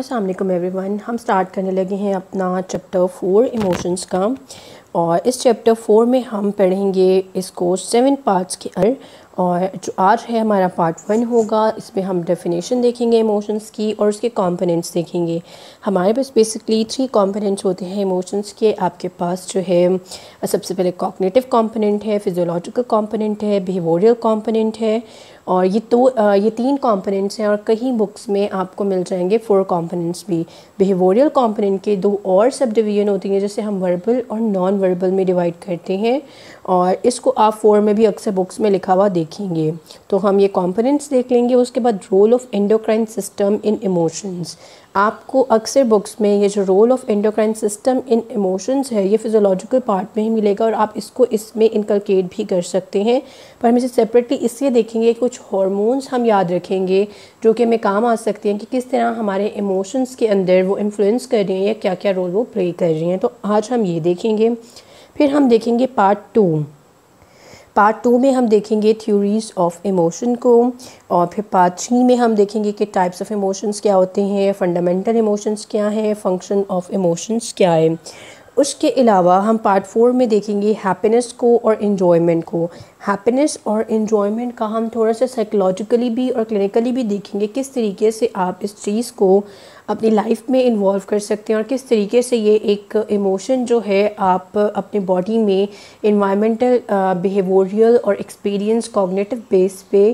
every one हम start करने लगे हैं अपना चैप्टर फोर इमोशंस का और इस चैप्टर फोर में हम पढ़ेंगे इसको सेवन पार्ट्स के अंदर और जो आज है हमारा पार्ट वन होगा इसमें हम डेफिनेशन देखेंगे इमोशंस की और उसके कंपोनेंट्स देखेंगे हमारे पास बेसिकली थ्री कंपोनेंट्स होते हैं इमोशंस के आपके पास जो है सबसे पहले कॉग्निटिव कंपोनेंट है फिजियोलॉजिकल कंपोनेंट है बिहेवियरल कंपोनेंट है और ये तो ये तीन कॉम्पोनेंट्स हैं और कहीं बुक्स में आपको मिल जाएंगे फोर कॉम्पोनेंट्स भी बिहेवियरल कॉम्पोनेंट के दो और सब डिवीजन होती हैं जैसे हम वर्बल और नॉन वर्बल में डिवाइड करते हैं और इसको आप फोर में भी अक्सर बुक्स में लिखा हुआ देखेंगे तो हम ये कॉम्पोनेंट्स देख लेंगे उसके बाद role of endocrine system in emotions आपको अक्सर बुक्स में ये जो role of endocrine system in emotions है ये फिजोलॉजिकल पार्ट में ही मिलेगा और आप इसको इसमें इनकलकेट भी कर सकते हैं पर हम इसे सेपरेटली इसलिए देखेंगे कुछ हॉर्मोन्स हम याद रखेंगे जो कि हमें काम आ सकते हैं कि किस तरह हमारे इमोशंस के अंदर वो इन्फ्लुएंस कर रही हैं या क्या क्या रोल वो प्ले कर रही हैं तो आज हम ये देखेंगे फिर हम देखेंगे पार्ट टू पार्ट टू में हम देखेंगे थ्योरीज ऑफ इमोशन को और फिर पार्ट थ्री में हम देखेंगे कि टाइप्स ऑफ इमोशंस क्या होते हैं फंडामेंटल इमोशंस क्या हैं फंक्शन ऑफ इमोशंस क्या है उसके अलावा हम पार्ट फोर में देखेंगे हैप्पीनेस को और इन्जॉयमेंट को हैप्पीनेस और इन्जॉयमेंट का हम थोड़ा सा साइकोलॉजिकली भी और क्लिनिकली भी देखेंगे किस तरीके से आप इस चीज़ को अपनी लाइफ में इन्वॉल्व कर सकते हैं और किस तरीके से ये एक इमोशन जो है आप अपने बॉडी में इन्वायरमेंटल बिहेवोरियल और एक्सपीरियंस कॉग्नेटिव बेस पे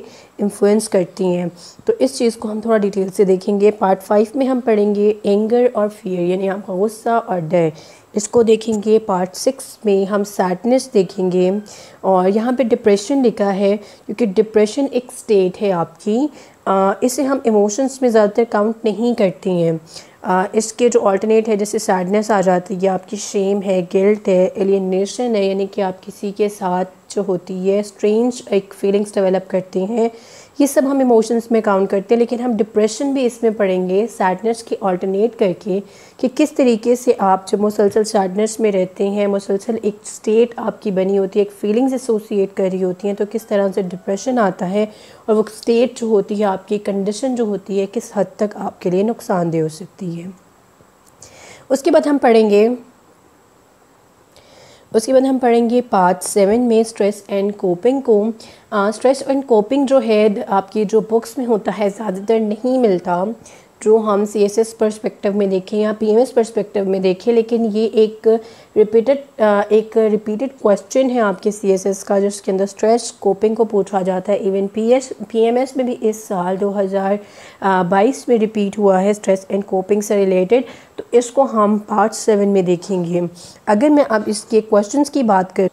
इन्फ्लुएंस करती हैं तो इस चीज़ को हम थोड़ा डिटेल से देखेंगे पार्ट फाइव में हम पढ़ेंगे एंगर और फियर यानी आपका गुस्सा और डर इसको देखेंगे पार्ट सिक्स में हम सैडनेस देखेंगे और यहाँ पे डिप्रेशन लिखा है क्योंकि डिप्रेशन एक स्टेट है आपकी इसे हम इमोशंस में ज़्यादातर काउंट नहीं करती हैं इसके जो ऑल्टरनेट है जैसे सैडनेस आ जाती है आपकी शेम है गिल्ट है एलियनेशन है यानी कि आप किसी के साथ जो होती है स्ट्रेंज एक फीलिंग्स डेवलप करती हैं ये सब हम इमोशंस में काउंट करते हैं लेकिन हम डिप्रेशन भी इसमें पढ़ेंगे सैडनेस की ऑल्टरनेट करके कि किस तरीके से आप जब मुसलसल सैडनेस में रहते हैं मुसलसल एक स्टेट आपकी बनी होती है एक फीलिंग्स एसोसिएट कर रही होती हैं तो किस तरह से डिप्रेशन आता है और वो स्टेट जो होती है आपकी कंडीशन जो होती है किस हद तक आपके लिए नुकसानदेह हो सकती है उसके बाद हम पढ़ेंगे उसके बाद हम पढ़ेंगे पार्ट सेवन में स्ट्रेस एंड कोपिंग को स्ट्रेस एंड कोपिंग जो है आपकी जो बुक्स में होता है ज़्यादातर नहीं मिलता जो हम सी एस एस परस्पेक्टिव में देखें या पी एम एस परस्पेक्टिव में देखें लेकिन ये एक रिपीटेड एक रिपीटेड क्वेश्चन है आपके सी एस एस का जिसके अंदर स्ट्रेस कोपिंग को पूछा जाता है even P S P M S में भी इस साल दो हज़ार बाईस में रिपीट हुआ है स्ट्रेस एंड कोपिंग से रिलेटेड तो इसको हम पार्ट सेवन में देखेंगे अगर मैं अब इसके क्वेश्चन की बात करूँ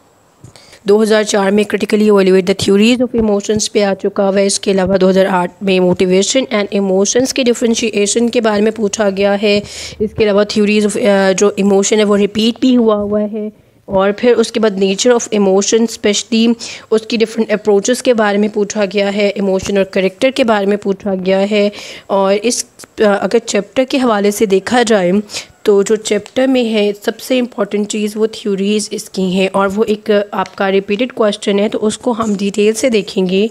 2004 में critically evaluate the theories of emotions पे आ चुका हुआ है इसके अलावा 2008 में मोटिवेशन एंड इमोशंस के डिफ्रेंशिएशन के बारे में पूछा गया है इसके अलावा थ्योरीज ऑफ जो इमोशन है वो रिपीट भी हुआ हुआ है और फिर उसके बाद नेचर ऑफ इमोशन स्पेशली उसकी डिफरेंट अप्रोचेस के बारे में पूछा गया है इमोशन और करेक्टर के बारे में पूछा गया है और इस अगर चैप्टर के हवाले से देखा जाए तो जो चैप्टर में है सबसे इम्पॉर्टेंट चीज़ वो थ्योरीज़ इसकी हैं और वो एक आपका रिपीटेड क्वेश्चन है तो उसको हम डिटेल से देखेंगे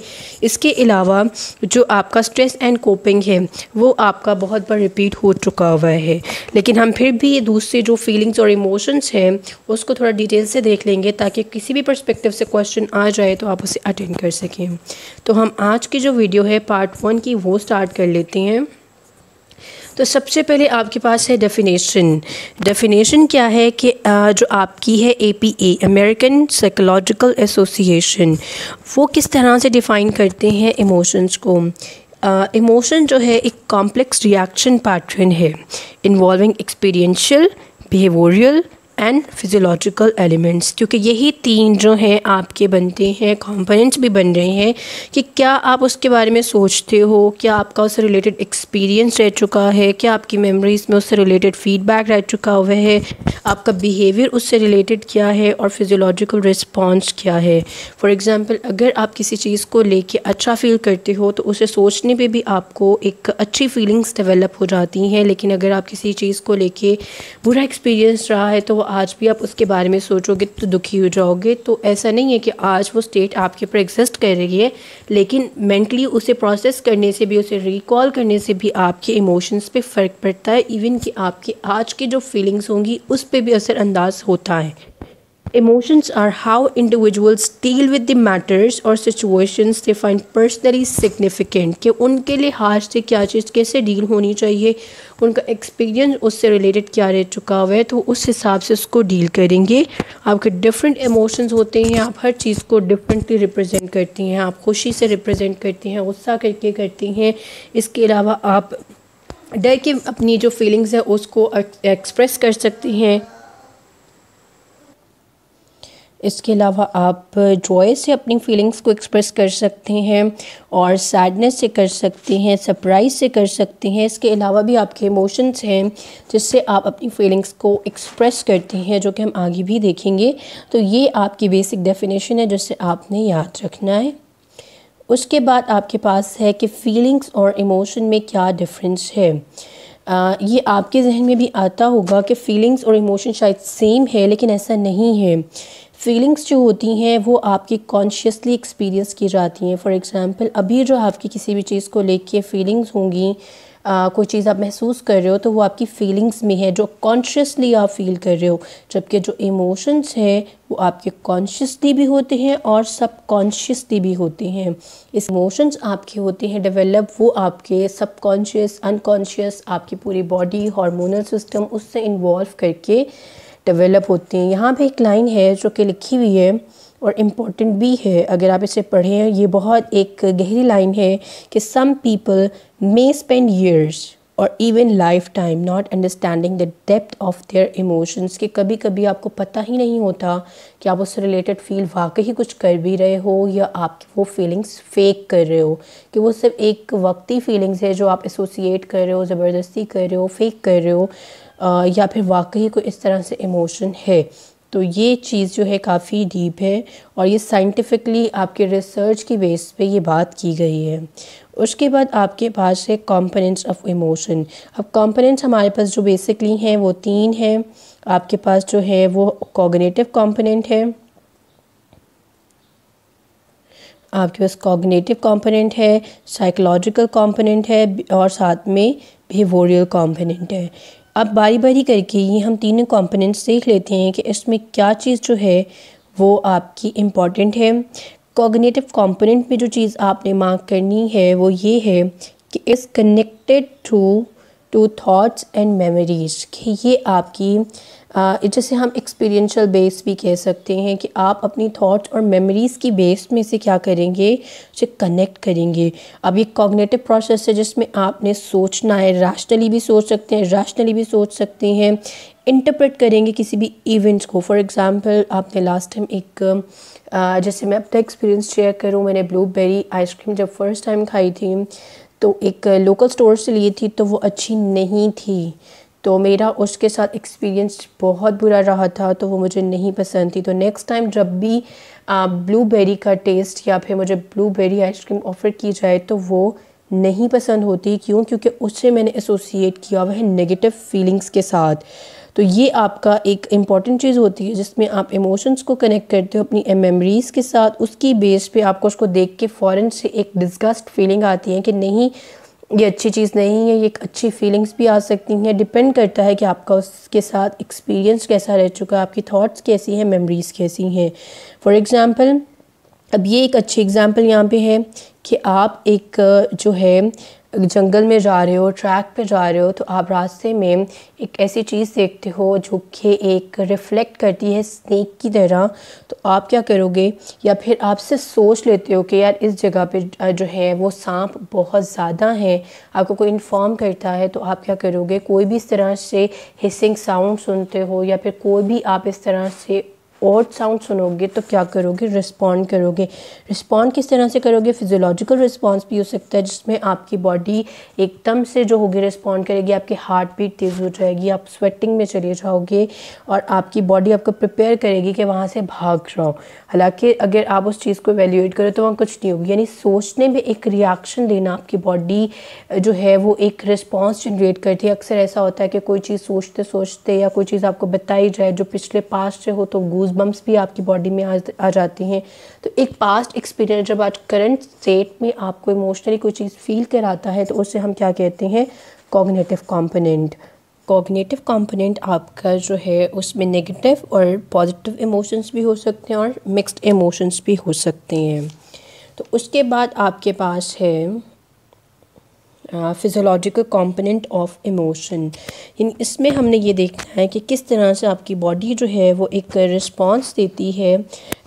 इसके अलावा जो आपका स्ट्रेस एंड कोपिंग है वो आपका बहुत बार रिपीट हो चुका हुआ है लेकिन हम फिर भी दूसरे जो फीलिंग्स और इमोशंस हैं उसको थोड़ा डिटेल से देख लेंगे ताकि किसी भी परस्पेक्टिव से क्वेश्चन आ जाए तो आप उसे अटेंड कर सकें तो हम आज की जो वीडियो है पार्ट वन की वो स्टार्ट कर लेते हैं तो सबसे पहले आपके पास है डेफिनेशन डेफिनेशन क्या है कि जो आपकी है A P A American Psychological Association वो किस तरह से डिफ़ाइन करते हैं इमोशंस को इमोशन uh, जो है एक कॉम्प्लेक्स रिएक्शन पैटर्न है involving experiential behavioural and physiological elements क्योंकि यही तीन जो हैं आपके बनते हैं कॉम्पोनेंट्स भी बन रहे हैं कि क्या आप उसके बारे में सोचते हो क्या आपका उससे रिलेटेड एक्सपीरियंस रह चुका है क्या आपकी मेमोरीज़ में उससे रिलेटेड फीडबैक रह चुका हुआ है आपका बिहेवियर उससे रिलेटेड क्या है और फिजियोलॉजिकल रिस्पॉन्स क्या है फॉर एग्ज़ाम्पल अगर आप किसी चीज़ को लेके अच्छा फील करते हो तो उसे सोचने पर भी आपको एक अच्छी फीलिंग्स डेवलप हो जाती हैं लेकिन अगर आप किसी चीज़ को लेके बुरा एक्सपीरियंस रहा है तो आज भी आप उसके बारे में सोचोगे तो दुखी हो जाओगे तो ऐसा नहीं है कि आज वो स्टेट आपके ऊपर एग्जिस्ट कर रही है लेकिन मेंटली उसे प्रोसेस करने से भी उसे रिकॉल करने से भी आपके इमोशंस पे फ़र्क पड़ता है इवन कि आपकी आज की जो फीलिंग्स होंगी उस पर भी असरअंदाज होता है Emotions are how individuals deal with the matters और situations they find personally significant कि उनके लिए लिहाज से क्या चीज़ कैसे डील होनी चाहिए उनका एक्सपीरियंस उससे रिलेटेड क्या रह चुका हुआ है तो उस हिसाब से उसको डील करेंगे आपके डिफरेंट इमोशंस होते हैं आप हर चीज़ को डिफरेंटली रिप्रेजेंट करती हैं आप खुशी से रिप्रेजेंट करती हैं गुस्सा करके करती हैं इसके अलावा आप डर के अपनी जो फीलिंग्स है उसको एक्सप्रेस कर सकती हैं इसके अलावा आप जॉय से अपनी फीलिंग्स को एक्सप्रेस कर सकते हैं और सैडनेस से कर सकते हैं सरप्राइज से कर सकते हैं इसके अलावा भी आपके इमोशंस हैं जिससे आप अपनी फीलिंग्स को एक्सप्रेस करते हैं जो कि हम आगे भी देखेंगे तो ये आपकी बेसिक डेफिनेशन है जिससे आपने याद रखना है उसके बाद आपके पास है कि फीलिंग्स और इमोशन में क्या डिफरेंस है आ, ये आपके जहन में भी आता होगा कि फ़ीलिंग्स और इमोशन शायद सेम है लेकिन ऐसा नहीं है फीलिंग्स जो होती हैं वो आपकी कॉन्शियसली एक्सपीरियंस की जाती हैं फॉर एग्ज़ाम्पल अभी जो आपकी किसी भी चीज़ को लेके फीलिंग्स होंगी आ, कोई चीज़ आप महसूस कर रहे हो तो वो आपकी फीलिंग्स में है जो कॉन्शियसली आप फील कर रहे हो जबकि जो इमोशंस हैं वो आपके कॉन्शियसली भी होते हैं और सब कॉन्शियसली भी होते हैं इस इमोशंस आपके होते हैं डेवलप वो आपके सब कॉन्शियस अनकॉन्शियस आपकी पूरी बॉडी हार्मोनल सिस्टम उससे इन्वॉल्व करके डेवलप होते हैं यहाँ पे एक लाइन है जो कि लिखी हुई है और इम्पॉर्टेंट भी है अगर आप इसे पढ़ें ये बहुत एक गहरी लाइन है कि some people may spend years और even life time not understanding the depth of their emotions कि कभी कभी आपको पता ही नहीं होता कि आप उससे रिलेटेड फील वाकई कुछ कर भी रहे हो या आप वो फीलिंग्स फेक कर रहे हो कि वो सिर्फ एक वक्ती फीलिंग्स है जो आप एसोसिएट कर रहे हो ज़बरदस्ती कर रहे हो फेक कर रहे हो या फिर वाकई कोई इस तरह से इमोशन है तो ये चीज़ जो है काफ़ी डीप है और ये साइंटिफिकली आपके रिसर्च की बेस पे ये बात की गई है उसके बाद आपके पास है कॉम्पोनेंट्स ऑफ इमोशन अब कॉम्पोनेंट्स हमारे पास जो बेसिकली हैं वो तीन हैं आपके पास जो है वो कॉग्नेटिव कॉम्पोनेंट है आपके पास कॉग्नेटिव कंपोनेंट है साइकोलॉजिकल कंपोनेंट है और साथ में बिहेवियरल कंपोनेंट है अब बारी बारी करके ये हम तीनों कंपोनेंट्स देख लेते हैं कि इसमें क्या चीज़ जो है वो आपकी इम्पॉर्टेंट है कॉग्नेटिव कंपोनेंट में जो चीज़ आपने मार्क करनी है वो ये है कि is connected to to thoughts and memories कि ये आपकी जैसे हम एक्सपीरियंशल बेस भी कह सकते हैं कि आप अपनी थॉट्स और मेमोरीज़ की बेस में से क्या करेंगे उसे कनेक्ट करेंगे अब ये कॉग्नेटिव प्रोसेस है जिसमें आपने सोचना है रैशनली भी सोच सकते हैं रैशनली भी सोच सकते हैं इंटरप्रेट करेंगे किसी भी इवेंट्स को फॉर एग्जाम्पल आपने लास्ट टाइम एक जैसे मैं अपना एक्सपीरियंस शेयर करूँ मैंने ब्लूबेरी आइसक्रीम जब फर्स्ट टाइम खाई थी तो एक लोकल स्टोर से ली थी तो वो अच्छी नहीं थी तो मेरा उसके साथ एक्सपीरियंस बहुत बुरा रहा था तो वो मुझे नहीं पसंद थी तो नेक्स्ट टाइम जब भी ब्लूबेरी का टेस्ट या फिर मुझे ब्लूबेरी आइसक्रीम ऑफ़र की जाए तो वो नहीं पसंद होती क्यों क्योंकि उससे मैंने एसोसिएट किया हुआ है नेगेटिव फीलिंग्स के साथ तो ये आपका एक इम्पॉर्टेंट चीज़ होती है जिसमें आप इमोशंस को कनेक्ट करते हो अपनी मेमोरीज़ के साथ उसकी बेस पे आपको उसको देख के फ़ौरन से एक डिस्गस्ट फीलिंग आती है कि नहीं ये अच्छी चीज़ नहीं है ये एक अच्छी फीलिंग्स भी आ सकती हैं डिपेंड करता है कि आपका उसके साथ एक्सपीरियंस कैसा रह चुका है आपकी थॉट्स कैसी हैं मेमोरीज़ कैसी हैं फॉर एग्ज़ाम्पल अब ये एक अच्छी एग्ज़ाम्पल यहाँ पे है कि आप एक जो है जंगल में जा रहे हो ट्रैक पे जा रहे हो तो आप रास्ते में एक ऐसी चीज़ देखते हो जो कि एक रिफ़्लेक्ट करती है स्नेक की तरह तो आप क्या करोगे या फिर आपसे सोच लेते हो कि यार इस जगह पे जो है वो सांप बहुत ज़्यादा है आपको कोई इन्फॉर्म करता है तो आप क्या करोगे कोई भी इस तरह से हिसिंग साउंड सुनते हो या फिर कोई भी आप इस तरह से और साउंड सुनोगे तो क्या करोगे रिस्पॉन्ड करोगे रिस्पॉन्ड किस तरह से करोगे फिजियोलॉजिकल रिस्पॉन्स भी हो सकता है जिसमें आपकी बॉडी एकदम से जो होगी रिस्पॉन्ड करेगी आपकी हार्ट बीट तेज़ हो जाएगी आप स्वेटिंग में चले जाओगे और आपकी बॉडी आपको प्रिपेयर करेगी कि वहाँ से भाग जाओ हालांकि अगर आप उस चीज़ को वैल्यूएट करो तो वहाँ कुछ नहीं होगी यानी सोचने में एक रिएक्शन देना आपकी बॉडी जो है वो एक रिस्पॉन्स जनरेट करती है अक्सर ऐसा होता है कि कोई चीज़ सोचते सोचते या कोई चीज़ आपको बताई जाए जो पिछले पास से हो तो गूज गूज बम्स भी आपकी बॉडी में आ आ जाते हैं तो एक पास्ट एक्सपीरियंस जब आज करंट स्टेट में आपको इमोशनली कोई चीज़ फील कराता है तो उसे हम क्या कहते हैं कॉग्नेटिव कॉम्पोनेंट कॉग्नेटिव कॉम्पोनेंट आपका जो है उसमें नेगेटिव और पॉजिटिव इमोशंस भी हो सकते हैं और मिक्सड इमोशंस भी हो सकते हैं तो उसके बाद आपके पास है फिज़ोलॉजिकल कॉम्पोनेंट ऑफ इमोशन इसमें हमने ये देखना है कि किस तरह से आपकी बॉडी जो है वो एक रिस्पांस देती है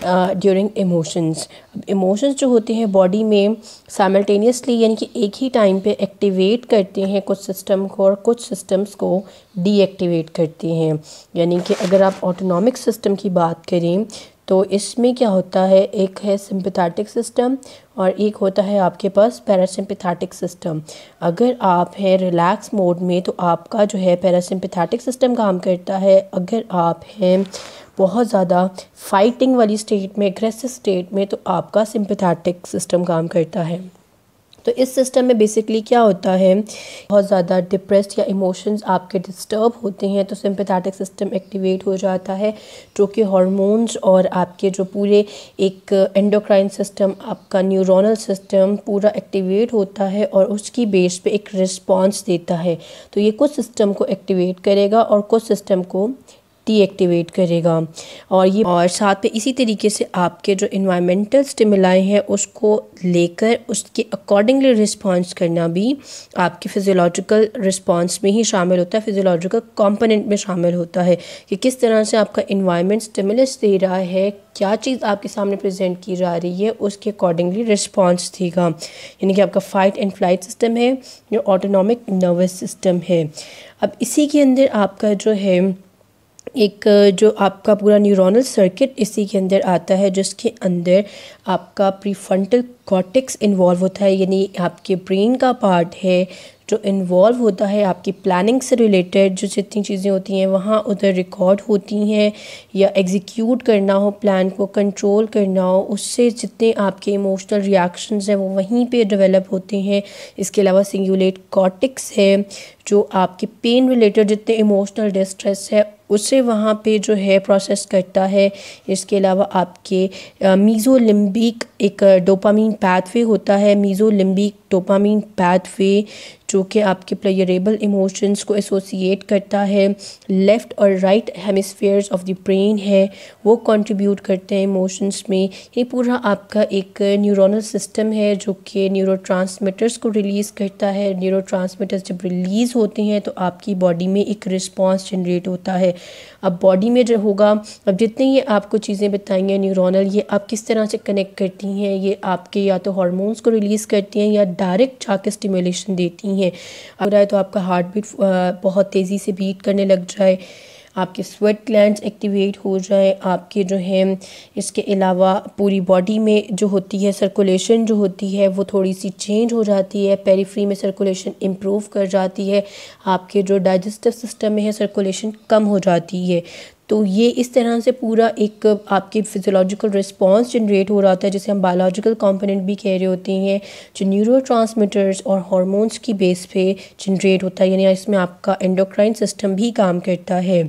ड्यूरिंग इमोशंस इमोशंस जो होते हैं बॉडी में साइमल्टेनियसली यानी कि एक ही टाइम पे एक्टिवेट करते हैं कुछ सिस्टम को और कुछ सिस्टम्स को डीएक्टिवेट करते हैं यानी कि अगर आप ऑटोनॉमिक सिस्टम की बात करें तो इसमें क्या होता है एक है सिंपथैटिक सिस्टम और एक होता है आपके पास पैरासिम्पथैटिक सिस्टम अगर आप हैं रिलैक्स मोड में तो आपका जो है पैरासिम्पथैटिक सिस्टम काम करता है अगर आप हैं बहुत ज़्यादा फाइटिंग वाली स्टेट में एग्रेसिव स्टेट में तो आपका सिंपथेटिक सिस्टम काम करता है तो इस सिस्टम में बेसिकली क्या होता है बहुत ज़्यादा डिप्रेस या इमोशंस आपके डिस्टर्ब होते हैं तो सिंपथैटिक सिस्टम एक्टिवेट हो जाता है जो कि हॉर्मोन्स और आपके जो पूरे एक एंडोक्राइन सिस्टम आपका न्यूरोनल सिस्टम पूरा एक्टिवेट होता है और उसकी बेस पे एक रिस्पॉन्स देता है तो ये कुछ सिस्टम को एक्टिवेट करेगा और कुछ सिस्टम को डीएक्टिवेट करेगा और ये और साथ में इसी तरीके से आपके जो इन्वायरमेंटल स्टिमुलाई हैं उसको लेकर उसके अकॉर्डिंगली रिस्पॉन्स करना भी आपके फिजियोलॉजिकल रिस्पॉन्स में ही शामिल होता है फिजियोलॉजिकल कॉम्पोनेंट में शामिल होता है कि किस तरह से आपका इन्वायरमेंट स्टिमुलस दे रहा है क्या चीज़ आपके सामने प्रेजेंट की जा रही है उसके अकॉर्डिंगली रिस्पॉन्स देगा यानी कि आपका फाइट एंड फ्लाइट सिस्टम है जो ऑटोनॉमिक नर्वस सिस्टम है अब इसी के अंदर आपका जो है एक जो आपका पूरा न्यूरोनल सर्किट इसी के अंदर आता है जिसके अंदर आपका प्रीफ्रंटल कॉटिक्स इन्वॉल्व होता है यानी आपके ब्रेन का पार्ट है जो इन्वॉल्व होता है आपकी प्लानिंग से रिलेटेड जो जितनी चीज़ें होती हैं वहाँ उधर रिकॉर्ड होती हैं या एग्जीक्यूट करना हो प्लान को कंट्रोल करना हो उससे जितने आपके इमोशनल रिएक्शंस हैं वो वहीं पे डेवलप होते हैं इसके अलावा सिंगुलेट कॉटिक्स है जो आपके पेन रिलेटेड जितने इमोशनल डिस्ट्रेस है उसे वहाँ पे जो है प्रोसेस करता है इसके अलावा आपके मीज़ोलिम्बिक एक डोपामीन पैथवे होता है मीज़ोलिम्बिक डोपामीन पैथवे जो कि आपके प्लेयरेबल इमोशंस को एसोसिएट करता है लेफ़्ट और right hemisphere of the brain है वो कंट्रीब्यूट करते हैं इमोशंस में ये पूरा आपका एक न्यूरोनल सिस्टम है जो कि न्यूरो को रिलीज़ करता है न्यूरो जब रिलीज़ होते हैं तो आपकी बॉडी में एक रिस्पॉन्स जनरेट होता है अब बॉडी में जो होगा अब जितने ये आपको चीज़ें बताई हैं न्यूरोनल ये आप किस तरह से कनेक्ट करती हैं ये आपके या तो हार्मोन्स को रिलीज़ करती हैं या डायरेक्ट जाकर स्टिमुलेशन देती हैं अगर आए तो आपका हार्ट बीट बहुत तेज़ी से बीट करने लग जाए आपके स्वेट ग्लैंड एक्टिवेट हो जाए आपके जो है इसके अलावा पूरी बॉडी में जो होती है सर्कुलेशन जो होती है वो थोड़ी सी चेंज हो जाती है पेरीफ्री में सर्कुलेशन इम्प्रूव कर जाती है आपके जो डाइजेस्टिव सिस्टम में है सर्कुलेशन कम हो जाती है तो ये इस तरह से पूरा एक आपके फिजियोलॉजिकल रिस्पॉन्स जनरेट हो रहा था जैसे जिसे हम बायोलॉजिकल कॉम्पोनेंट भी कह रहे होते हैं जो न्यूरो और हॉर्मोन्स की बेस पे जनरेट होता है यानी इसमें आपका एंडोक्राइन सिस्टम भी काम करता है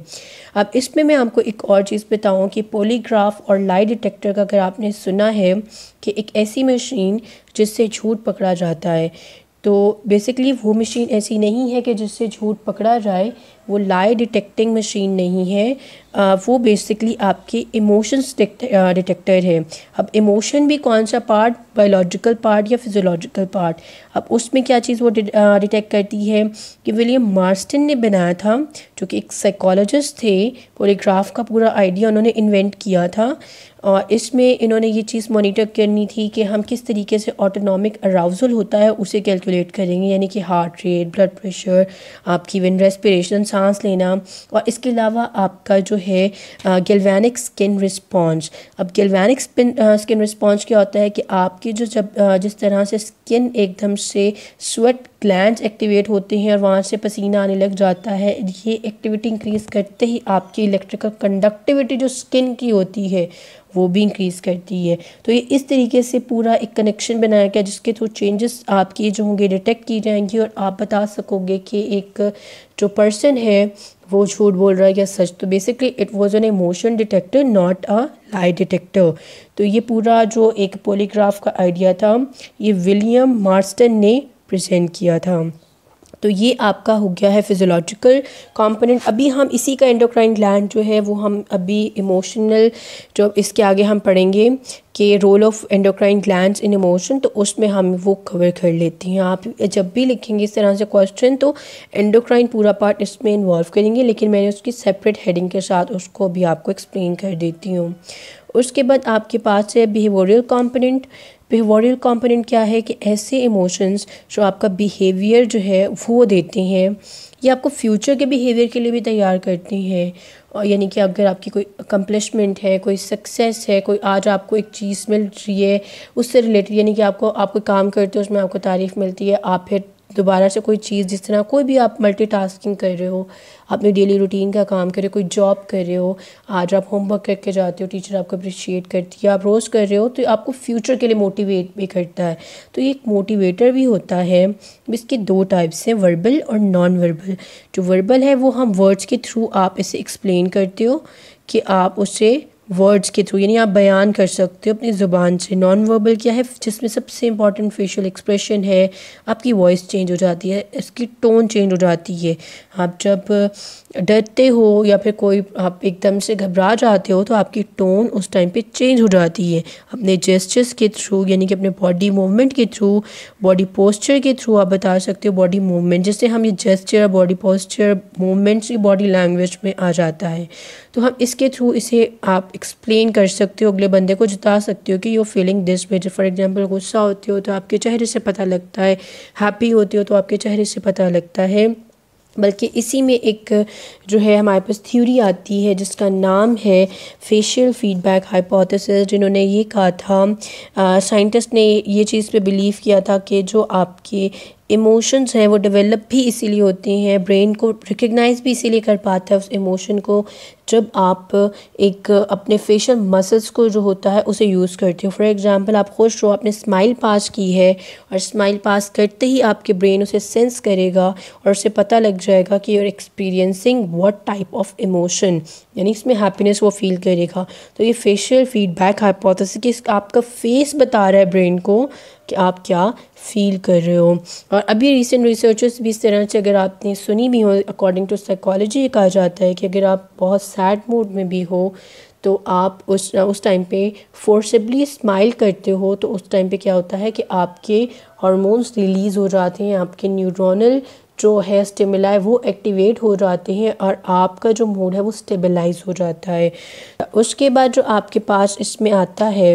अब इसमें मैं आपको एक और चीज़ बताऊँ कि पोलीग्राफ और लाई डिटेक्टर का अगर आपने सुना है कि एक ऐसी मशीन जिससे झूठ पकड़ा जाता है तो बेसिकली वो मशीन ऐसी नहीं है कि जिससे झूठ पकड़ा जाए वो लाई डिटेक्टिंग मशीन नहीं है आ, वो बेसिकली आपके इमोशंस डिटेक्टर है अब इमोशन भी कौन सा पार्ट बायोलॉजिकल पार्ट या फिजोलॉजिकल पार्ट अब उसमें क्या चीज़ वो डिटेक्ट करती है कि विलियम मार्स्टन ने बनाया था जो कि एक साइकोलॉजिस्ट थे पोलीग्राफ का पूरा आइडिया उन्होंने इन्वेंट किया था और इसमें इन्होंने ये चीज़ मॉनिटर करनी थी कि हम किस तरीके से ऑटोनॉमिक अराउजल होता है उसे कैलकुलेट करेंगे यानी कि हार्ट रेट ब्लड प्रेशर आपकी इवन रेस्पिरेशन सांस लेना और इसके अलावा आपका जो है गिलवैनिक स्किन रिस्पॉन्स अब गिलवैनिक स्पिन स्किन रिस्पॉन्स क्या होता है कि आपकी जो जब जिस तरह से स्किन एकदम से स्वेट ग्लैंड एक्टिवेट होते हैं और वहाँ से पसीना आने लग जाता है ये एक्टिविटी इंक्रीज़ करते ही आपकी इलेक्ट्रिकल कंडक्टिविटी जो स्किन की होती है वो भी इंक्रीज़ करती है तो ये इस तरीके से पूरा एक कनेक्शन बनाया गया जिसके थ्रू चेंजेस आपके जो होंगे डिटेक्ट की जाएंगी और आप बता सकोगे कि एक जो पर्सन है वो झूठ बोल रहा है या सच तो basically it was an emotion detector not a lie detector तो ये पूरा जो एक पोलीग्राफ का आइडिया था ये विलियम मार्स्टन ने प्रजेंट किया था तो ये आपका हो गया है फिजोलॉजिकल कॉम्पोनेंट अभी हम इसी का एंडोक्राइन ग्लैंड जो है वो हम अभी इमोशनल जो इसके आगे हम पढ़ेंगे कि role of endocrine gland in emotion तो उसमें हम वो कवर कर लेती हैं आप जब भी लिखेंगे इस तरह से क्वेश्चन तो एंडोक्राइन पूरा पार्ट इसमें इन्वॉल्व करेंगे लेकिन मैंने उसकी सेपरेट हेडिंग के साथ उसको अभी आपको एक्सप्लेन कर देती हूँ उसके बाद आपके पास है बिहेवियरल कंपोनेंट बिहेवियरल कंपोनेंट क्या है कि ऐसे इमोशंस जो आपका बिहेवियर जो है वो देते हैं ये आपको फ्यूचर के बिहेवियर के लिए भी तैयार करते हैं और यानी कि अगर आपकी कोई अकम्पलिशमेंट है कोई सक्सेस है कोई आज आपको एक चीज़ मिल रही है उससे रिलेटेड यानी कि आपको आपको काम करते हो उसमें आपको तारीफ़ मिलती है आप फिर दोबारा से कोई चीज़ जिस तरह कोई भी आप मल्टीटास्किंग कर रहे हो अपनी डेली रूटीन का काम कर रहे हो कोई जॉब कर रहे हो आज आप होमवर्क करके जाते हो टीचर आपको अप्रिशिएट करती है आप रोज़ कर रहे हो तो आपको फ्यूचर के लिए मोटिवेट भी करता है तो ये एक मोटिवेटर भी होता है इसके दो टाइप्स हैं वर्बल और नॉन वर्बल जो वर्बल है वो हम वर्ड्स के थ्रू आप इसे एक्सप्लेन करते हो कि आप उसे वर्ड्स के थ्रू यानी आप बयान कर सकते हो अपनी ज़ुबान से नॉन वर्बल क्या है जिसमें सबसे इंपॉर्टेंट फेशियल एक्सप्रेशन है आपकी वॉइस चेंज हो जाती है इसकी टोन चेंज हो जाती है आप जब डरते हो या फिर कोई आप एकदम से घबरा जाते हो तो आपकी टोन उस टाइम पे चेंज हो जाती है अपने जेस्चर्स के थ्रू यानी कि अपने बॉडी मूवमेंट के थ्रू बॉडी पोस्चर के थ्रू आप बता सकते हो बॉडी मूवमेंट जैसे हम ये जेस्चर बॉडी पोस्चर मूवमेंट्स ही बॉडी लैंग्वेज में आ जाता है तो हम इसके थ्रू इसे आप एक्सप्लेन कर सकते हो अगले बंदे को जता सकते हो कि you feeling this way for example गुस्सा होते हो तो आपके चेहरे से पता लगता है हैप्पी होते हो तो आपके चेहरे से पता लगता है बल्कि इसी में एक जो है हमारे पास थ्योरी आती है जिसका नाम है फेशियल फीडबैक हाइपोथेसिस जिन्होंने ये कहा था साइंटिस्ट ने ये चीज़ पे बिलीव किया था कि जो आपके इमोशंस हैं वो डेवलप भी इसीलिए होते हैं ब्रेन को रिकग्नाइज़ भी इसीलिए कर पाता है उस इमोशन को जब आप एक अपने फेशियल मसल्स को जो होता है उसे यूज़ करते हो फॉर एग्ज़ाम्पल आप खुश रहो आपने स्माइल पास की है और स्माइल पास करते ही आपके ब्रेन उसे सेंस करेगा और उसे पता लग जाएगा कि you are experiencing what type of emotion यानी इसमें हैप्पीनेस वो फील करेगा तो ये फेशियल फीडबैक हाइपोथेसिस कि आपका फेस बता रहा है ब्रेन को कि आप क्या फ़ील कर रहे हो और अभी रिसेंट रिसर्चर्स भी इस तरह से अगर आपने सुनी भी हो अकॉर्डिंग टू साइकोलॉजी ये कहा जाता है कि अगर आप बहुत सैड मूड में भी हो तो आप उस उस टाइम पे फोर्सेबली स्माइल करते हो तो उस टाइम पे क्या होता है कि आपके हार्मोन्स रिलीज़ हो जाते हैं आपके न्यूरोनल जो है स्टेबलाइ वो एक्टिवेट हो जाते हैं और आपका जो मूड है वो स्टेबलाइज हो जाता है उसके बाद जो आपके पास इसमें आता है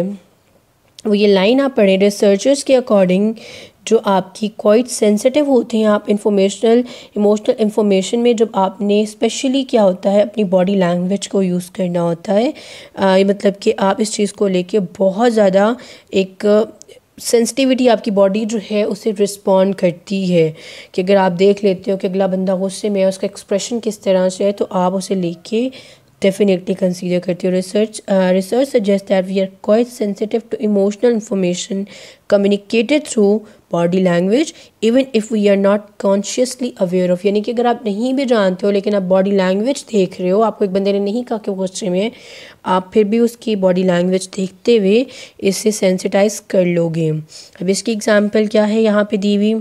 वो ये लाइन आप पढ़ें रिसर्चर्स के अकॉर्डिंग जो आपकी क्वाइट सेंसिटिव होती हैं आप इंफॉर्मेशनल इमोशनल इंफॉर्मेशन में जब आपने स्पेशली क्या होता है अपनी बॉडी लैंग्वेज को यूज़ करना होता है आ, मतलब कि आप इस चीज़ को लेके बहुत ज़्यादा एक सेंसिटिविटी आपकी बॉडी जो है उसे रिस्पॉन्ड करती है कि अगर आप देख लेते हो कि अगला बंदा गुस्से में है उसका एक्सप्रेशन किस तरह से है तो आप उसे लेके definitely consider करती research uh, research suggests that we are quite sensitive to emotional information communicated through body language even if we are not consciously aware of यानी कि अगर आप नहीं भी जानते हो लेकिन आप बॉडी लैंग्वेज देख रहे हो आपको एक बंदे ने नहीं कहा कि वो गुस्से में आप फिर भी उसकी बॉडी लैंग्वेज देखते हुए इसे सेंसिटाइज कर लोगे अब इसकी एग्ज़ाम्पल क्या है यहाँ पे दी हुई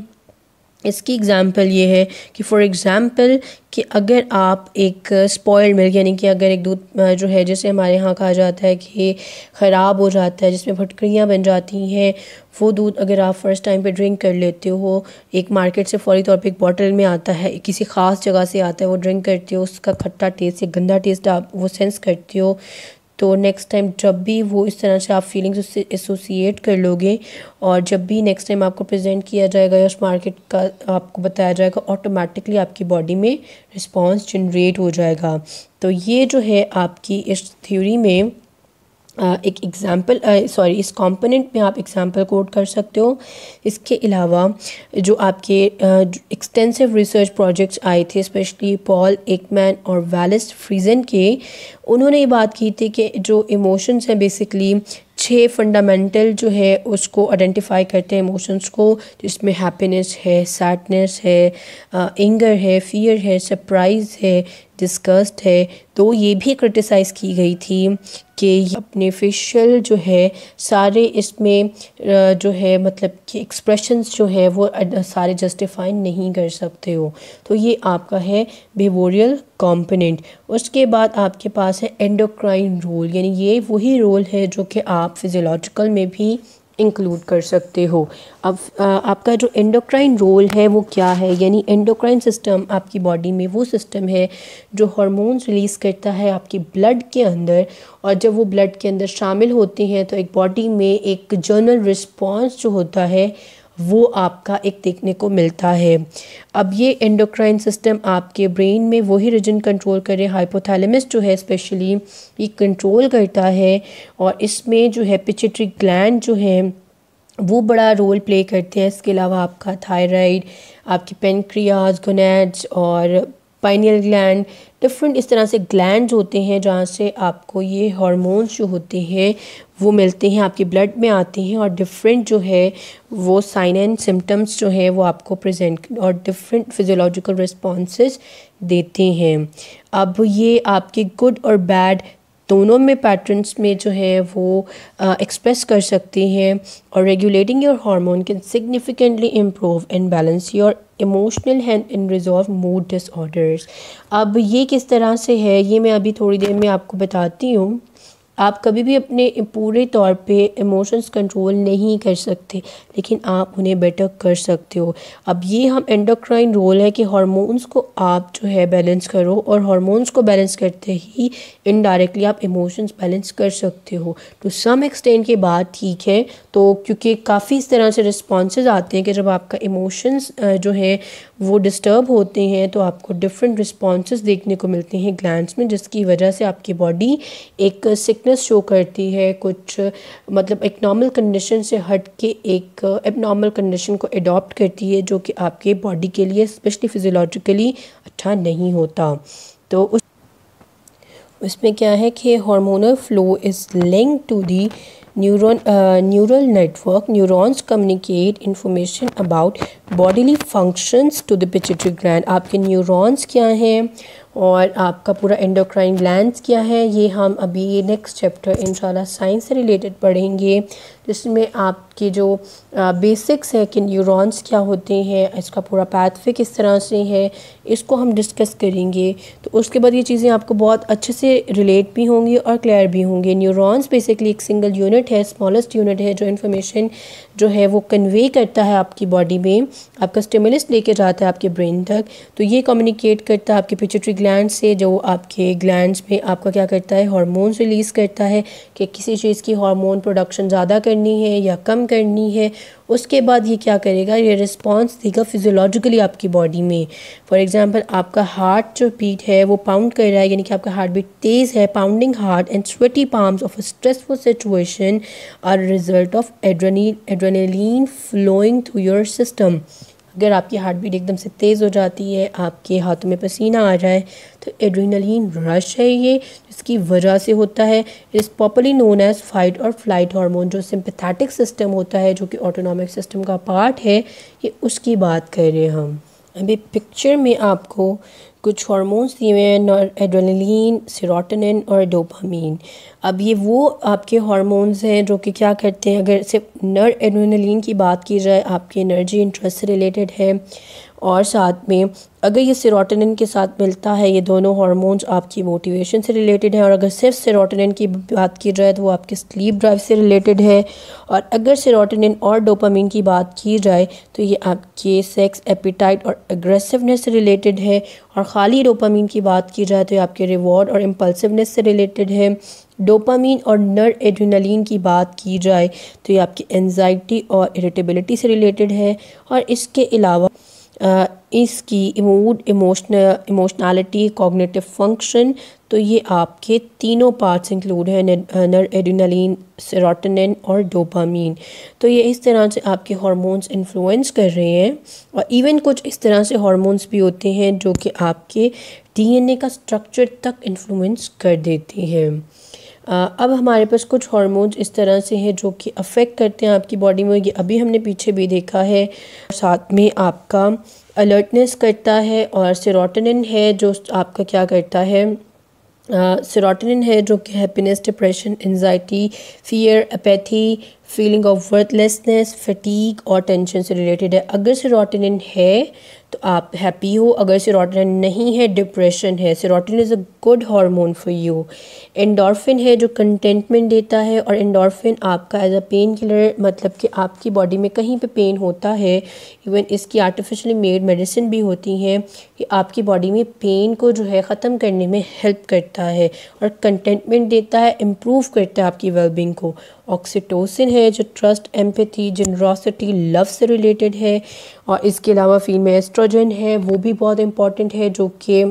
इसकी एग्ज़ाम्पल ये है कि फॉर एग्ज़ाम्पल कि अगर आप एक स्पॉयल्ड uh, मिल्क यानी कि अगर एक दूध uh, जो है जैसे हमारे यहाँ कहा जाता है कि ख़राब हो जाता है जिसमें भटकड़ियाँ बन जाती हैं वो दूध अगर आप फर्स्ट टाइम पे ड्रिंक कर लेते हो एक मार्केट से फौरी तौर पे एक बॉटल में आता है किसी ख़ास जगह से आता है वो ड्रिंक करते हो उसका खट्टा टेस्ट या गंदा टेस्ट आप वो सेंस करते हो तो नेक्स्ट टाइम जब भी वो इस तरह से आप फीलिंग्स उससे एसोसिएट कर लोगे और जब भी नेक्स्ट टाइम आपको प्रेजेंट किया जाएगा या उस मार्केट का आपको बताया जाएगा ऑटोमेटिकली आपकी बॉडी में रिस्पॉन्स जनरेट हो जाएगा तो ये जो है आपकी इस थ्योरी में एक एग्ज़ाम्पल सॉरी इस कंपोनेंट में आप एग्ज़ाम्पल कोड कर सकते हो इसके अलावा जो आपके एक्सटेंसिव रिसर्च प्रोजेक्ट्स आए थे स्पेशली पॉल एकमैन और वैलिस फ्रीजन के उन्होंने ये बात की थी कि जो इमोशंस हैं बेसिकली छः फंडामेंटल जो है उसको आइडेंटिफाई करते हैं इमोशंस को जिसमें हैप्पीनेस है सैडनेस है एंगर है फियर है सरप्राइज़ है डिस्कस्ड है तो ये भी क्रिटिसाइज़ की गई थी कि अपने फेशियल जो है सारे इसमें जो है मतलब कि एक्सप्रेशंस जो है वो सारे जस्टिफाई नहीं कर सकते हो तो ये आपका है बिहेवियरल कॉम्पोनेंट उसके बाद आपके पास है एंडोक्राइन रोल यानी ये वही रोल है जो कि आप फिज़ियोलॉजिकल में भी इंक्लूड कर सकते हो अब आपका जो एंडोक्राइन रोल है वो क्या है यानी एंडोक्राइन सिस्टम आपकी बॉडी में वो सिस्टम है जो हार्मोन्स रिलीज़ करता है आपके ब्लड के अंदर और जब वो ब्लड के अंदर शामिल होते हैं तो एक बॉडी में एक जर्नल रिस्पॉन्स जो होता है वो आपका एक देखने को मिलता है अब ये एंडोक्राइन सिस्टम आपके ब्रेन में वही रीजन कंट्रोल कर रहे हाइपोथैलेमस जो है स्पेशली ये कंट्रोल करता है और इसमें जो है पिचेट्री ग्लैंड जो है वो बड़ा रोल प्ले करते हैं इसके अलावा आपका थायराइड आपकी पेनक्रियाज गोनेट्स और पाइनियल ग्लैंड डिफरेंट इस तरह से ग्लैंड होते हैं जहाँ से आपको ये हारमोन्स जो होते हैं वो मिलते हैं आपके ब्लड में आते हैं और डिफरेंट जो है वो साइन एंड सिम्टम्स जो है वो आपको प्रेजेंट और डिफरेंट फिजियोलॉजिकल रिस्पॉन्स देते हैं अब ये आपके गुड और बैड दोनों में पैटर्न्स में जो है वो एक्सप्रेस कर सकती हैं और regulating your hormone can significantly improve and balance your emotional and in resolve mood disorders अब ये किस तरह से है ये मैं अभी थोड़ी देर में आपको बताती हूँ आप कभी भी अपने पूरे तौर पे इमोशंस कंट्रोल नहीं कर सकते लेकिन आप उन्हें बेटर कर सकते हो अब ये हम एंडोक्राइन रोल है कि हार्मोन्स को आप जो है बैलेंस करो और हार्मोन्स को बैलेंस करते ही इनडायरेक्टली आप इमोशंस बैलेंस कर सकते हो टू तो सम एक्सटेंड के बाद ठीक है तो क्योंकि काफ़ी इस तरह से रिस्पॉन्सेज आते हैं कि जब आपका इमोशंस जो है वो डिस्टर्ब होते हैं तो आपको डिफरेंट रिस्पॉन्स देखने को मिलते हैं ग्लैंड्स में जिसकी वजह से आपकी बॉडी एक वीकनेस शो करती है कुछ मतलब एक नॉर्मल कंडीशन से हट के एक एब नॉर्मल कंडीशन को एडॉप्ट करती है जो कि आपके बॉडी के लिए स्पेशली फिजियोलॉजिकली अच्छा नहीं होता तो उस उसमें क्या है कि hormonal flow is link to the neuron neural network neurons communicate information about bodily functions to the pituitary gland आपके न्यूरॉन्स क्या हैं और आपका पूरा एंडोक्राइन ग्लैंड्स क्या है ये हम अभी नेक्स्ट चैप्टर इंशाल्लाह साइंस से रिलेटेड पढ़ेंगे जिसमें आपके जो बेसिक्स हैं कि न्यूरॉन्स क्या होते हैं इसका पूरा पैथवे किस तरह से है इसको हम डिस्कस करेंगे तो उसके बाद ये चीज़ें आपको बहुत अच्छे से रिलेट भी होंगी और क्लियर भी होंगी न्यूरॉन्स बेसिकली एक सिंगल यूनिट है स्मॉलेस्ट यूनिट है जो इन्फॉर्मेशन जो है वो कन्वे करता है आपकी बॉडी में आपका स्टेमुलस लेके जाता है आपके ब्रेन तक तो ये कम्युनिकेट करता है आपके पिचुटरी ग्लैंड से जो आपके ग्लैंड में आपका क्या करता है हॉर्मोन्स रिलीज़ करता है कि किसी चीज़ की हॉर्मोन प्रोडक्शन ज़्यादा कर करनी है या कम करनी है उसके बाद ये क्या करेगा ये रिस्पॉन्स देगा फिजियोलॉजिकली आपकी बॉडी में फॉर एग्ज़ाम्पल आपका हार्ट जो बीट है वो पाउंड कर रहा है यानी कि आपका हार्ट बीट तेज़ है pounding heart and sweaty palms of a stressful situation are result of एड्रनी adrenaline flowing through your system अगर आपकी हार्ट बीट एकदम से तेज़ हो जाती है आपके हाथों में पसीना आ जाए तो एड्रीनलिन रश है ये इसकी वजह से होता है इस पॉपुलरली नोन एज फाइट और फ्लाइट हार्मोन जो सिंपथेटिक सिस्टम होता है जो कि ऑटोनॉमिक सिस्टम का पार्ट है ये उसकी बात कर रहे हैं हम अभी पिक्चर में आपको कुछ हॉर्मोन्स दिए हुए हैं एड्रेनलिन सिरोटनिन और डोपामीन अब ये वो आपके हॉर्मोन्स हैं जो कि क्या करते हैं अगर सिर्फ नर एड्रेनलिन की बात की जाए आपकी एनर्जी इंटरेस्ट से रिलेटेड है और साथ में अगर ये सिरोटोनिन के साथ मिलता है ये दोनों हार्मोन्स आपकी मोटिवेशन से रिलेटेड हैं और अगर सिर्फ सिरोटोनिन की बात की जाए तो वो आपके स्लीप ड्राइव से रिलेटेड है और अगर सिरोटोनिन और डोपामिन की बात की जाए तो ये आपके सेक्स एपिटाइट और एग्रेसिवनेस से रिलेटेड है और ख़ाली डोपामिन की बात की जाए तो ये आपके रिवॉर्ड और इम्पल्सिवनेस से रिलेटेड है डोपामीन और नर एडिनलिन की बात की जाए तो ये आपकी एनजाइटी और इरिटेबिलिटी से रिलेटेड है और इसके अलावा इसकी mood emotional emotionality cognitive function तो ये आपके तीनों पार्ट्स इंक्लूड हैं नर एडिनलिन सेरोटोनिन और डोपामीन तो ये इस तरह से आपके हार्मोन्स इन्फ्लुएंस कर रहे हैं और इवन कुछ इस तरह से हार्मोन्स भी होते हैं जो कि आपके डीएनए का स्ट्रक्चर तक इन्फ्लुएंस कर देते हैं अब हमारे पास कुछ हार्मोन्स इस तरह से हैं जो कि अफेक्ट करते हैं आपकी बॉडी में ये अभी हमने पीछे भी देखा है साथ में आपका अलर्टनेस करता है और सिरोटनिन है जो आपका क्या करता है सिरोटनिन है जो कि happiness depression anxiety fear apathy feeling of worthlessness fatigue और टेंशन से रिलेटेड है अगर सिरोटिनिन है तो आप हैप्पी हो अगर सिरोटिनिन नहीं है डिप्रेशन है serotonin is a good hormone for you endorphin है जो कंटेंटमेंट देता है और एंडोर्फिन आपका एज अ पेन किलर मतलब कि आपकी बॉडी में कहीं पे पेन होता है इवन इसकी आर्टिफिशली मेड मेडिसिन भी होती हैं कि आपकी बॉडी में पेन को जो है ख़त्म करने में हेल्प करता है और कंटेंटमेंट देता है इम्प्रूव करता है आपकी वेलबिंग को ऑक्सीटोसिन है जो ट्रस्ट एम्पथी जनरोसिटी लव से रिलेटेड है और इसके अलावा फील में एस्ट्रोजन है वो भी बहुत इंपॉर्टेंट है जो कि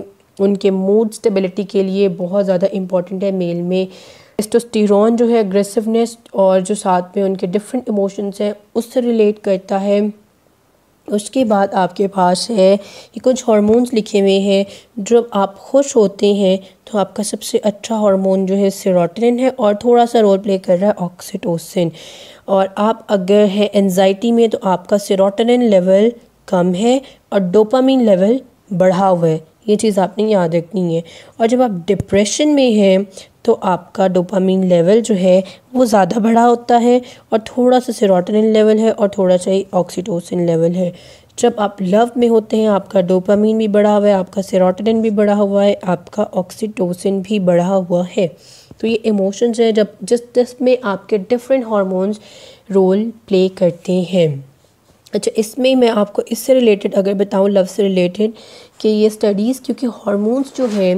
उनके मूड स्टेबिलिटी के लिए बहुत ज़्यादा इम्पॉर्टेंट है मेल में टेस्टोस्टेरोन जो है अग्रेसिवनेस और जो साथ में उनके डिफरेंट इमोशंस हैं उससे रिलेट करता है उसके बाद आपके पास है कि कुछ हार्मोन्स लिखे हुए हैं जब आप खुश होते हैं तो आपका सबसे अच्छा हार्मोन जो है सिरोटोनिन है और थोड़ा सा रोल प्ले कर रहा है ऑक्सीटोसिन और आप अगर है एनजाइटी में तो आपका सिरोटोनिन लेवल कम है और डोपामिन लेवल बढ़ा हुआ है ये चीज़ आपने याद रखनी है और जब आप डिप्रेशन में हैं तो आपका डोपामीन लेवल जो है वो ज़्यादा बढ़ा होता है और थोड़ा सा सिरोटिन लेवल है और थोड़ा सा ही ऑक्सीटोसिन लेवल है जब आप लव में होते हैं आपका डोपामीन भी बढ़ा हुआ है आपका सिरोटिन भी बढ़ा हुआ है आपका ऑक्सीटोसिन भी बढ़ा हुआ है तो ये इमोशंस हैं जब जिस जिसमें आपके डिफरेंट हारमोन्स रोल प्ले करते हैं अच्छा इसमें मैं आपको इससे रिलेटेड अगर बताऊँ लव से रिलेटेड कि ये स्टडीज़ क्योंकि हॉर्मोन्स जो हैं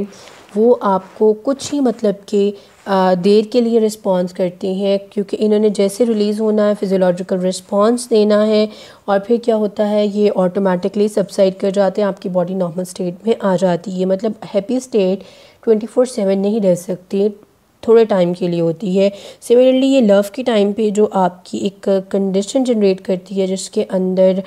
वो आपको कुछ ही मतलब कि देर के लिए रिस्पॉन्स करती हैं क्योंकि इन्होंने जैसे रिलीज़ होना है फिजियोलॉजिकल रिस्पॉन्स देना है और फिर क्या होता है ये ऑटोमेटिकली सबसाइड कर जाते हैं आपकी बॉडी नॉर्मल स्टेट में आ जाती है मतलब happy state twenty four seven नहीं रह सकती थोड़े टाइम के लिए होती है सिमिलरली ये लव के टाइम पे जो आपकी एक कंडीशन जनरेट करती है जिसके अंदर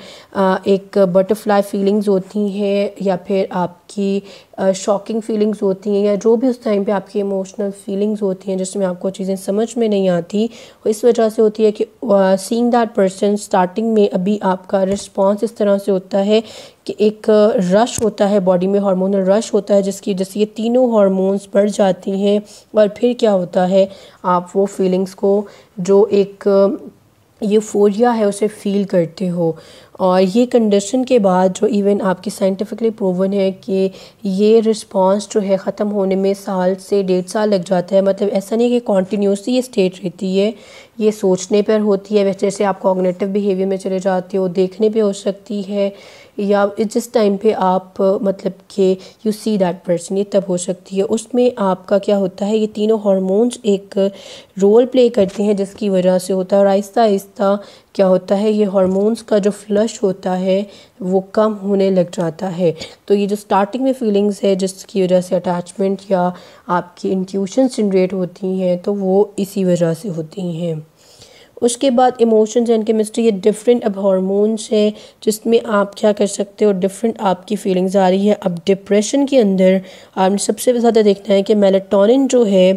एक बटरफ्लाई फीलिंग्स होती हैं या फिर आप आपकी शॉकिंग फीलिंग्स होती हैं या जो भी उस टाइम पे आपकी इमोशनल फीलिंग्स होती हैं जिसमें आपको चीज़ें समझ में नहीं आती इस वजह से होती है कि सीइंग दैट पर्सन स्टार्टिंग में अभी आपका रिस्पॉन्स इस तरह से होता है कि एक रश होता है बॉडी में हार्मोनल रश होता है जिसकी वजह से ये तीनों हार्मोन्स बढ़ जाती हैं और फिर क्या होता है आप वो फीलिंग्स को जो एक यूफोरिया है उसे फील करते हो और ये कंडीशन के बाद जो इवन आपकी साइंटिफिकली प्रूवन है कि ये रिस्पांस जो है ख़त्म होने में साल से डेढ़ साल लग जाता है मतलब ऐसा नहीं कि कॉन्टीन्यूसली ये स्टेट रहती है ये सोचने पर होती है वैसे जैसे आप कॉग्नेटिव बिहेवियर में चले जाते हो देखने पे हो सकती है या जिस टाइम पे आप मतलब कि यू सी दैट पर्सन ये तब हो सकती है उसमें आपका क्या होता है ये तीनों हार्मोन्स एक रोल प्ले करते हैं जिसकी वजह से होता है और आहिस्ता आहिस्ता क्या होता है ये हार्मोन्स का जो फ्लश होता है वो कम होने लग जाता है तो ये जो स्टार्टिंग में फीलिंग्स है जिसकी वजह से अटैचमेंट या आपकी इंट्यूशन जनरेट होती हैं तो वो इसी वजह से होती हैं उसके बाद इमोशंस एंड केमिस्ट्री ये डिफरेंट अब हॉर्मोन्स हैं जिसमें आप क्या कर सकते हो डिफरेंट आपकी फीलिंग्स आ रही है अब डिप्रेशन के अंदर आपने सबसे ज़्यादा देखना है कि मेलेटोनिन जो है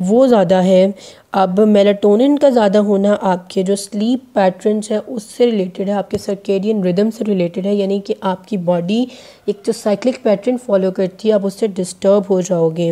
वो ज़्यादा है अब मेलाटोनिन का ज़्यादा होना आपके जो स्लीप पैटर्नस है उससे रिलेटेड है आपके सर्केडियन रिदम से रिलेटेड है यानी कि आपकी बॉडी एक जो साइक्लिक पैटर्न फॉलो करती है आप उससे डिस्टर्ब हो जाओगे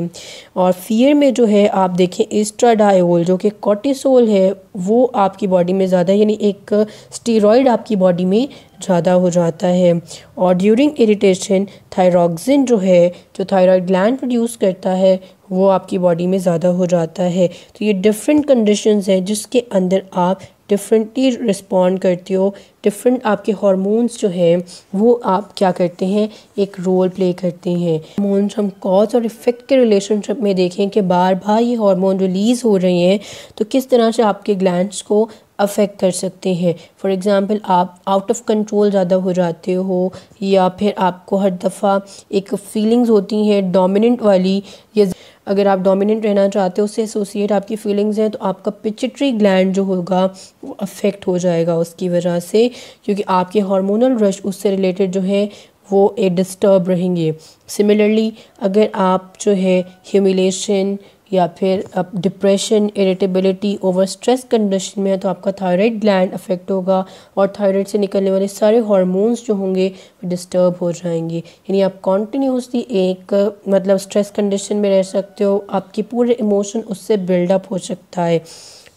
और फीयर में जो है आप देखें इस्ट्राडायोल जो कि कॉटिसोल है वो आपकी बॉडी में ज़्यादा यानी एक स्टीरॉयड आपकी बॉडी में ज़्यादा हो जाता है और ड्यूरिंग इरीटेशन थायरोक्सिन जो है जो थायरॉयड ग्लैंड प्रोड्यूस करता है वो आपकी बॉडी में ज़्यादा हो जाता है तो ये डिफरेंट कंडीशंस हैं जिसके अंदर आप डिफरेंटली रिस्पॉन्ड करते हो डिफरेंट आपके हॉर्मोन्स जो हैं वो आप क्या करते हैं एक रोल प्ले करते हैं हॉर्मोन्स हम कॉज और इफ़ेक्ट के रिलेशनशिप में देखें कि बार बार ये हॉर्मोन रिलीज़ हो रहे हैं तो किस तरह से आपके ग्लैंड्स को अफेक्ट कर सकते हैं फॉर एग्ज़ाम्पल आप आउट ऑफ कंट्रोल ज़्यादा हो जाते हो या फिर आपको हर दफ़ा एक फीलिंग्स होती हैं डोमिनेंट वाली या अगर आप डोमिनेंट रहना चाहते हो उससे एसोसिएट आपकी फीलिंग्स हैं तो आपका पिचिट्री ग्लैंड जो होगा वो अफेक्ट हो जाएगा उसकी वजह से क्योंकि आपके हार्मोनल रश उससे रिलेटेड जो है वो ए डिस्टर्ब रहेंगे सिमिलरली अगर आप जो है ह्यूमिलेशन या फिर आप depression irritability over stress condition में है तो आपका थायराइड ग्लैंड अफेक्ट होगा और थायराइड से निकलने वाले सारे हार्मोन्स जो होंगे डिस्टर्ब हो जाएंगे यानी आप कॉन्टीन्यूसली एक मतलब स्ट्रेस कंडीशन में रह सकते हो आपके पूरे इमोशन उससे बिल्डअप हो सकता है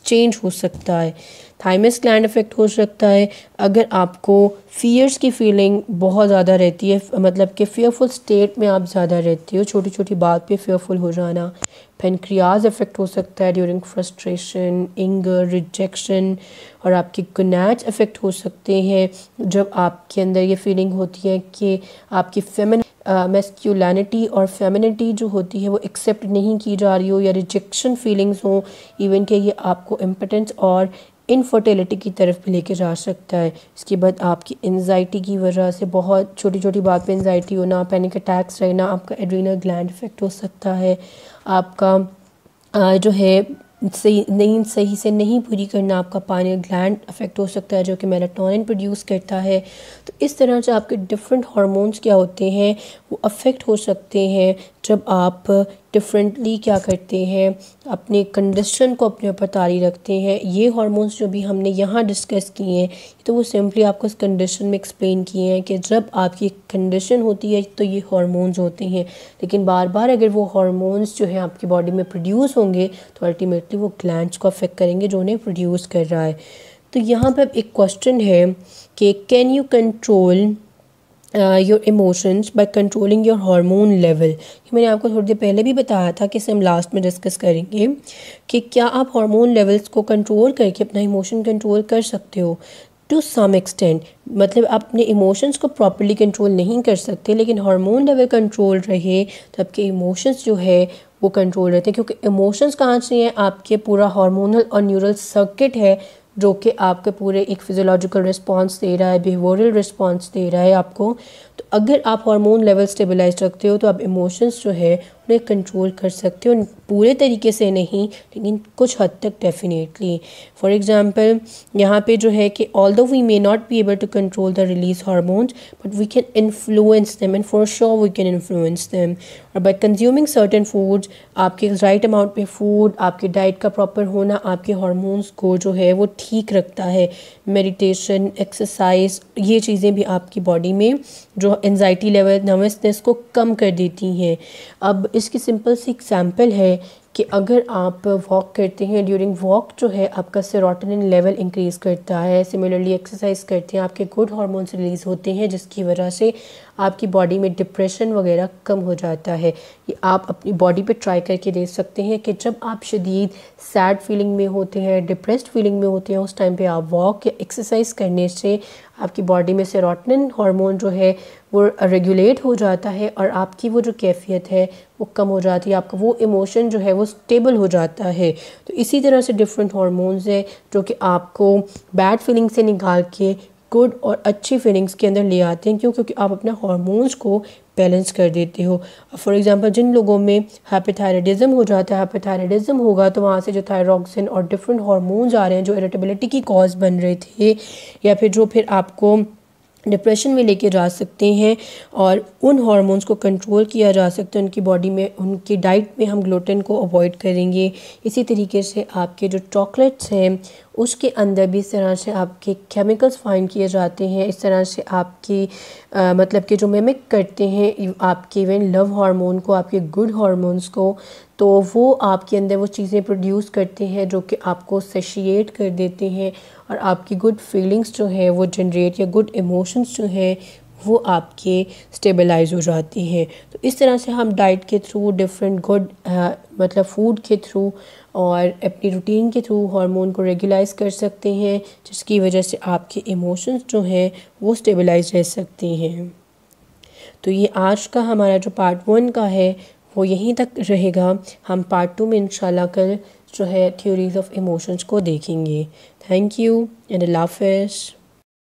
चेंज हो सकता है थाइमस ग्लैंड इफेक्ट हो सकता है अगर आपको फ़ियर्स की फीलिंग बहुत ज़्यादा रहती है मतलब कि फेयरफुल स्टेट में आप ज़्यादा रहती हो छोटी छोटी बात पे फेयरफुल हो जाना पेनक्रियाज इफ़ेक्ट हो सकता है ड्यूरिंग फ्रस्ट्रेशन इंगर रिजेक्शन और आपके गुनैच इफ़ेक्ट हो सकते हैं जब आपके अंदर ये फीलिंग होती है कि आपकी फेमिन मेस्क्यूलैनिटी और फेमिनिटी जो होती है वो एक्सेप्ट नहीं की जा रही हो या रिजेक्शन फीलिंग्स हो इवन के ये आपको इम्पटेंस और इनफर्टिलिटी की तरफ भी लेके जा सकता है इसके बाद आपकी एनजाइटी की वजह से बहुत छोटी छोटी बात पे एनजाइटी होना पैनिक अटैक्स रहना आपका एड्रीनल ग्लैंड इफेक्ट हो सकता है आपका जो है सही नहीं सही से नहीं पूरी करना आपका पानी ग्लैंड अफेक्ट हो सकता है जो कि मेलाटोनिन प्रोड्यूस करता है तो इस तरह से आपके डिफरेंट हार्मोन्स क्या होते हैं वो अफेक्ट हो सकते हैं जब आप डिफरेंटली क्या करते हैं अपने कंडीशन को अपने ऊपर तारी रखते हैं ये हार्मोन्स जो भी हमने यहाँ डिस्कस किए हैं तो वो सिंपली आपको इस कंडीशन में एक्सप्लेन किए हैं कि जब आपकी कंडीशन होती है तो ये हार्मोन्स होते हैं लेकिन बार बार अगर वो हार्मोन्स जो हैं आपकी बॉडी में प्रोड्यूस होंगे तो अल्टीमेटली वो ग्लैंड को अफेक्ट करेंगे जो उन्हें प्रोड्यूस कर रहा है तो यहाँ पर एक क्वेश्चन है कि can you control your emotions by controlling your hormone level मैंने आपको थोड़ी देर पहले भी बताया था कि इसे हम लास्ट में डिस्कस करेंगे कि क्या आप हार्मोन लेवल्स को कंट्रोल करके अपना इमोशन कंट्रोल कर सकते हो टू सम एक्सटेंड मतलब आप अपने इमोशंस को प्रॉपरली कंट्रोल नहीं कर सकते लेकिन हार्मोन लेवल कंट्रोल रहे तो आपके इमोशंस जो है वो कंट्रोल रहते हैं क्योंकि इमोशंस कहाँ से हैं आपके पूरा हार्मोनल और न्यूरल सर्किट है जो कि आपके पूरे एक फिजियोलॉजिकल रिस्पांस दे रहा है बिहेवियरल रिस्पांस दे रहा है आपको तो अगर आप हार्मोन लेवल स्टेबलाइज रखते हो तो आप इमोशंस जो है उन्हें कंट्रोल कर सकते हो पूरे तरीके से नहीं लेकिन कुछ हद तक डेफिनेटली फॉर एग्ज़ाम्पल यहाँ पे जो है कि although we may not be able to control the release hormones but we can influence them and for sure we can influence them और बाई कंज्यूमिंग सर्टन फूड्स आपके right amount पे food आपके diet का proper होना आपके hormones को जो है वो ठीक रखता है मेडिटेशन एक्सरसाइज ये चीज़ें भी आपकी बॉडी में जो एनजाइटी लेवल नर्वसनेस को कम कर देती हैं अब इसकी सिंपल सी एग्जांपल है कि अगर आप वॉक करते हैं ड्यूरिंग वॉक जो है आपका सेरोटोनिन लेवल इंक्रीज़ करता है सिमिलरली एक्सरसाइज करते हैं आपके गुड हार्मोन्स रिलीज़ होते हैं जिसकी वजह से आपकी बॉडी में डिप्रेशन वगैरह कम हो जाता है ये आप अपनी बॉडी पे ट्राई करके देख सकते हैं कि जब आप शदीद सैड फीलिंग में होते हैं डिप्रेस्ड फीलिंग में होते हैं उस टाइम पर आप वॉक या एक्सरसाइज करने से आपकी बॉडी में सेरोटनिन हार्मोन जो है वो रेगुलेट हो जाता है और आपकी वो जो कैफियत है वो कम हो जाती है आपका वो इमोशन जो है वो स्टेबल हो जाता है तो इसी तरह से डिफरेंट हॉर्मोन्स हैं जो कि आपको बैड फीलिंग से निकाल के गुड और अच्छी फीलिंग्स के अंदर ले आते हैं क्यों क्योंकि आप अपने हॉर्मोन्स को बैलेंस कर देते हो फॉर एग्जांपल जिन लोगों में हाइपोथायरेडिज्म हो जाता है हाइपोथायरेडिज्म होगा तो वहाँ से जो थायरॉक्सिन और डिफरेंट हार्मोन्स आ रहे हैं जो इरेटेबिलिटी की कॉज बन रहे थे या फिर जो फिर आपको डिप्रेशन में लेके जा सकते हैं और उन हार्मोन्स को कंट्रोल किया जा सकता है उनकी बॉडी में उनकी डाइट में हम ग्लूटेन को अवॉइड करेंगे इसी तरीके से आपके जो चॉकलेट्स हैं उसके अंदर भी इस तरह से आपके केमिकल्स फाइंड किए जाते हैं इस तरह से आपकी आ, मतलब के जो मेमिक करते हैं आपके इवन लव हार्मोन को आपके गुड हार्मोन्स को तो वो आपके अंदर वो चीज़ें प्रोड्यूस करते हैं जो कि आपको सेशिएट कर देते हैं और आपकी गुड फीलिंग्स जो हैं वो जनरेट या गुड इमोशंस जो हैं वो आपके स्टेबलाइज हो जाती हैं तो इस तरह से हम डाइट के थ्रू डिफरेंट गुड मतलब फूड के थ्रू और अपनी रूटीन के थ्रू हार्मोन को रेगुलाइज कर सकते हैं जिसकी वजह से आपके इमोशंस जो हैं वो स्टेबलाइज रह सकते हैं तो ये आज का हमारा जो पार्ट वन का है वो यहीं तक रहेगा हम पार्ट टू में इंशाल्लाह कल जो है थ्योरीज ऑफ इमोशंस को देखेंगे थैंक यू एंड लाफिश